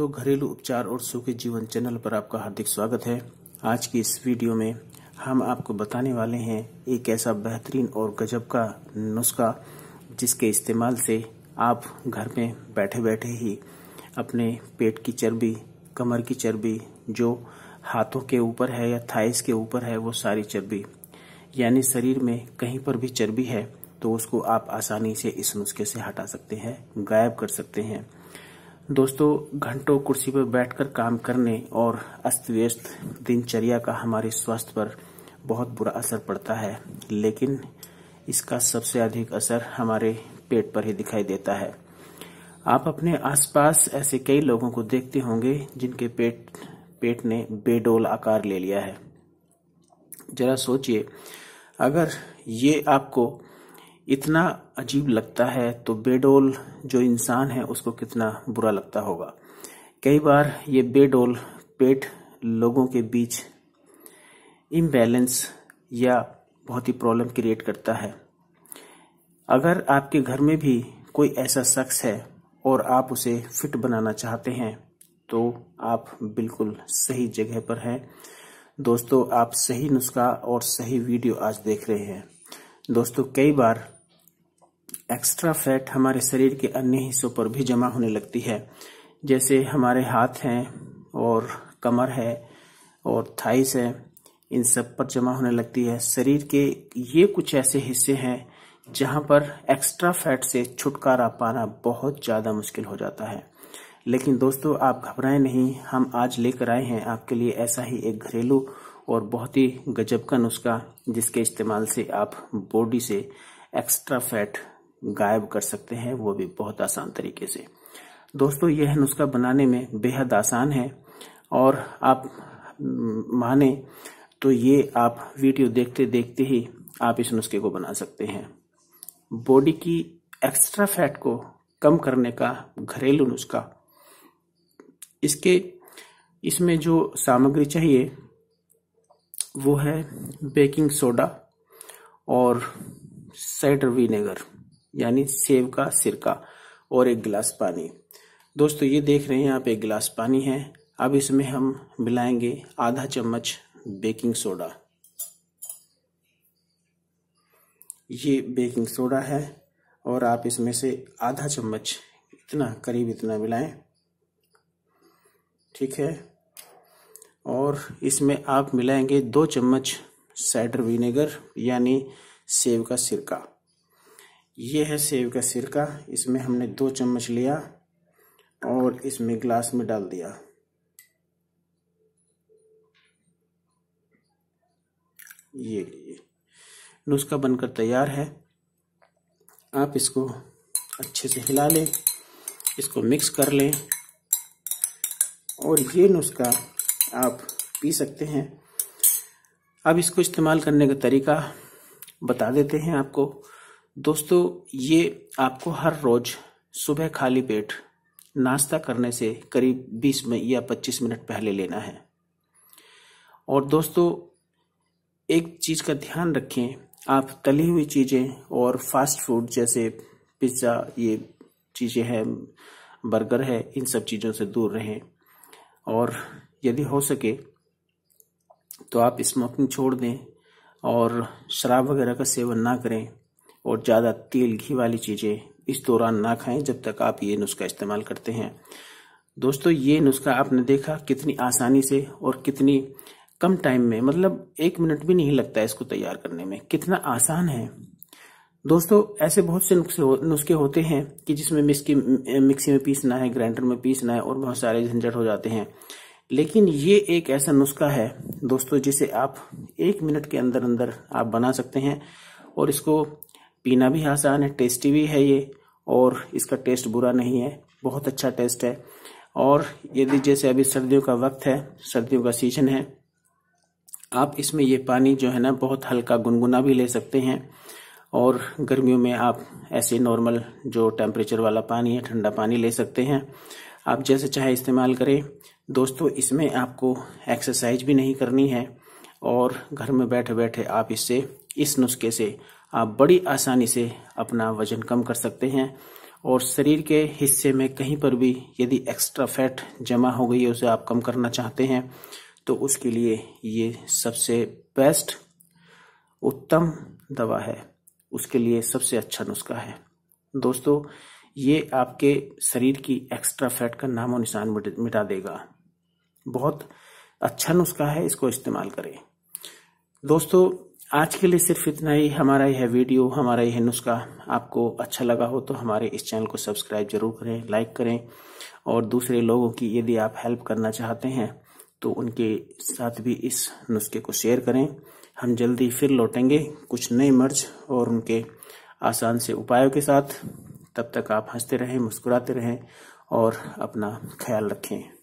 दोस्तों घरेलू उपचार और सुखी जीवन चैनल पर आपका हार्दिक स्वागत है आज की इस वीडियो में हम आपको बताने वाले हैं एक ऐसा बेहतरीन और गजब का नुस्खा जिसके इस्तेमाल से आप घर में बैठे बैठे ही अपने पेट की चर्बी कमर की चर्बी जो हाथों के ऊपर है या थाइस के ऊपर है वो सारी चर्बी यानी शरीर में कहीं पर भी चर्बी है तो उसको आप आसानी से इस नुस्खे से हटा सकते हैं गायब कर सकते हैं दोस्तों घंटों कुर्सी पर बैठकर काम करने और अस्त व्यस्त दिनचर्या का हमारे स्वास्थ्य पर बहुत बुरा असर पड़ता है लेकिन इसका सबसे अधिक असर हमारे पेट पर ही दिखाई देता है आप अपने आसपास ऐसे कई लोगों को देखते होंगे जिनके पेट पेट ने बेडोल आकार ले लिया है जरा सोचिए अगर ये आपको इतना अजीब लगता है तो बेडोल जो इंसान है उसको कितना बुरा लगता होगा कई बार ये बेडोल पेट लोगों के बीच इम्बैलेंस या बहुत ही प्रॉब्लम क्रिएट करता है अगर आपके घर में भी कोई ऐसा शख्स है और आप उसे फिट बनाना चाहते हैं तो आप बिल्कुल सही जगह पर हैं दोस्तों आप सही नुस्खा और सही वीडियो आज देख रहे हैं दोस्तों कई बार एक्स्ट्रा फैट हमारे शरीर के अन्य हिस्सों पर भी जमा होने लगती है जैसे हमारे हाथ हैं और कमर है और थाइस है इन सब पर जमा होने लगती है शरीर के ये कुछ ऐसे हिस्से हैं जहां पर एक्स्ट्रा फैट से छुटकारा पाना बहुत ज़्यादा मुश्किल हो जाता है लेकिन दोस्तों आप घबराएं नहीं हम आज लेकर आए हैं आपके लिए ऐसा ही एक घरेलू और बहुत ही गजब का नुस्खा जिसके इस्तेमाल से आप बॉडी से एक्स्ट्रा फैट गायब कर सकते हैं वो भी बहुत आसान तरीके से दोस्तों यह नुस्खा बनाने में बेहद आसान है और आप माने तो ये आप वीडियो देखते देखते ही आप इस नुस्खे को बना सकते हैं बॉडी की एक्स्ट्रा फैट को कम करने का घरेलू नुस्खा इसके इसमें जो सामग्री चाहिए वो है बेकिंग सोडा और साइडर विनेगर यानी सेब का सिरका और एक गिलास पानी दोस्तों ये देख रहे हैं आप एक गिलास पानी है अब इसमें हम मिलाएंगे आधा चम्मच बेकिंग सोडा ये बेकिंग सोडा है और आप इसमें से आधा चम्मच इतना करीब इतना मिलाएं ठीक है और इसमें आप मिलाएंगे दो चम्मच साइडर विनेगर यानी सेब का सिरका यह है सेब का सिरका इसमें हमने दो चम्मच लिया और इसमें ग्लास में डाल दिया ये लीजिए नुस्खा बनकर तैयार है आप इसको अच्छे से हिला लें इसको मिक्स कर लें और ये नुस्खा आप पी सकते हैं अब इसको इस्तेमाल करने का तरीका बता देते हैं आपको दोस्तों ये आपको हर रोज सुबह खाली पेट नाश्ता करने से करीब 20 में या 25 मिनट पहले लेना है और दोस्तों एक चीज़ का ध्यान रखें आप तली हुई चीज़ें और फास्ट फूड जैसे पिज्ज़ा ये चीज़ें हैं बर्गर है इन सब चीज़ों से दूर रहें और यदि हो सके तो आप स्मोकिंग छोड़ दें और शराब वगैरह का सेवन ना करें और ज़्यादा तेल घी वाली चीज़ें इस दौरान ना खाएं जब तक आप ये नुस्खा इस्तेमाल करते हैं दोस्तों ये नुस्खा आपने देखा कितनी आसानी से और कितनी कम टाइम में मतलब एक मिनट भी नहीं लगता इसको तैयार करने में कितना आसान है दोस्तों ऐसे बहुत से नुस्खे होते हैं कि जिसमें मिक्सी में पीसना है ग्राइंडर में पीसना है और बहुत सारे झंझट हो जाते हैं लेकिन ये एक ऐसा नुस्खा है दोस्तों जिसे आप एक मिनट के अंदर अंदर आप बना सकते हैं और इसको पीना भी आसान है टेस्टी भी है ये और इसका टेस्ट बुरा नहीं है बहुत अच्छा टेस्ट है और यदि जैसे अभी सर्दियों का वक्त है सर्दियों का सीजन है आप इसमें ये पानी जो है ना बहुत हल्का गुनगुना भी ले सकते हैं और गर्मियों में आप ऐसे नॉर्मल जो टेम्परेचर वाला पानी है ठंडा पानी ले सकते हैं आप जैसे चाहे इस्तेमाल करें दोस्तों इसमें आपको एक्सरसाइज भी नहीं करनी है और घर में बैठे बैठे आप इससे इस नुस्खे से आप बड़ी आसानी से अपना वजन कम कर सकते हैं और शरीर के हिस्से में कहीं पर भी यदि एक्स्ट्रा फैट जमा हो गई है उसे आप कम करना चाहते हैं तो उसके लिए ये सबसे बेस्ट उत्तम दवा है उसके लिए सबसे अच्छा नुस्खा है दोस्तों ये आपके शरीर की एक्स्ट्रा फैट का नामो निशान मिटा देगा बहुत अच्छा नुस्खा है इसको इस्तेमाल करें दोस्तों आज के लिए सिर्फ इतना ही हमारा यह वीडियो हमारा यह नुस्खा आपको अच्छा लगा हो तो हमारे इस चैनल को सब्सक्राइब जरूर करें लाइक करें और दूसरे लोगों की यदि आप हेल्प करना चाहते हैं तो उनके साथ भी इस नुस्खे को शेयर करें हम जल्दी फिर लौटेंगे कुछ नए मर्ज और उनके आसान से उपायों के साथ तब तक आप हंसते रहें मुस्कुराते रहें और अपना ख्याल रखें